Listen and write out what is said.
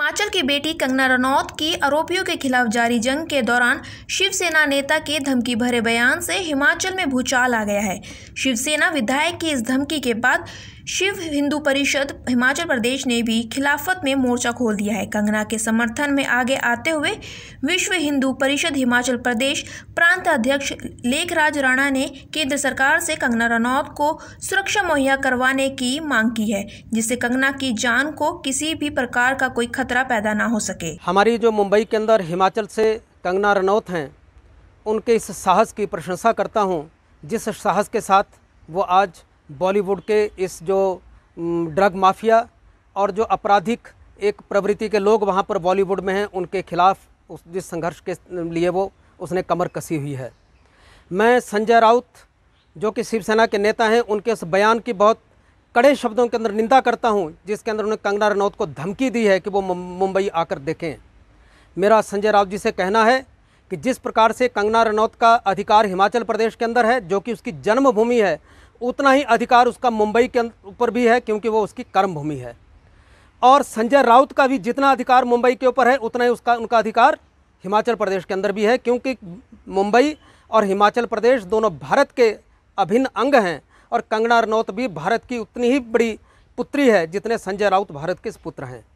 हिमाचल की बेटी कंगना रनौत की आरोपियों के खिलाफ जारी जंग के दौरान शिवसेना नेता के धमकी भरे बयान से हिमाचल में भूचाल आ गया है शिवसेना विधायक की इस धमकी के बाद शिव हिंदू परिषद हिमाचल प्रदेश ने भी खिलाफत में मोर्चा खोल दिया है कंगना के समर्थन में आगे आते हुए विश्व हिंदू परिषद हिमाचल प्रदेश प्रांत अध्यक्ष लेखराज राणा ने केंद्र सरकार से कंगना रनौत को सुरक्षा मुहैया करवाने की मांग की है जिससे कंगना की जान को किसी भी प्रकार का कोई खतरा पैदा ना हो सके हमारी जो मुंबई के अंदर हिमाचल से कंगना रनौत हैं उनके इस साहस की प्रशंसा करता हूँ जिस साहस के साथ वो आज बॉलीवुड के इस जो ड्रग माफिया और जो आपराधिक एक प्रवृत्ति के लोग वहाँ पर बॉलीवुड में हैं उनके खिलाफ उस जिस संघर्ष के लिए वो उसने कमर कसी हुई है मैं संजय राउत जो कि शिवसेना के नेता हैं उनके उस बयान की बहुत कड़े शब्दों के अंदर निंदा करता हूँ जिसके अंदर उन्होंने कंगना रनौत को धमकी दी है कि वो मुंबई आकर देखें मेरा संजय राउत जी से कहना है कि जिस प्रकार से कंगना रनौत का अधिकार हिमाचल प्रदेश के अंदर है जो कि उसकी जन्मभूमि है उतना ही अधिकार उसका मुंबई के ऊपर भी है क्योंकि वो उसकी कर्म भूमि है और संजय राउत का भी जितना अधिकार मुंबई के ऊपर है उतना ही उसका उनका अधिकार हिमाचल प्रदेश के अंदर भी है क्योंकि मुंबई और हिमाचल प्रदेश दोनों भारत के अभिन्न अंग हैं और कंगना रनौत भी भारत की उतनी ही बड़ी पुत्री है जितने संजय राउत भारत के पुत्र हैं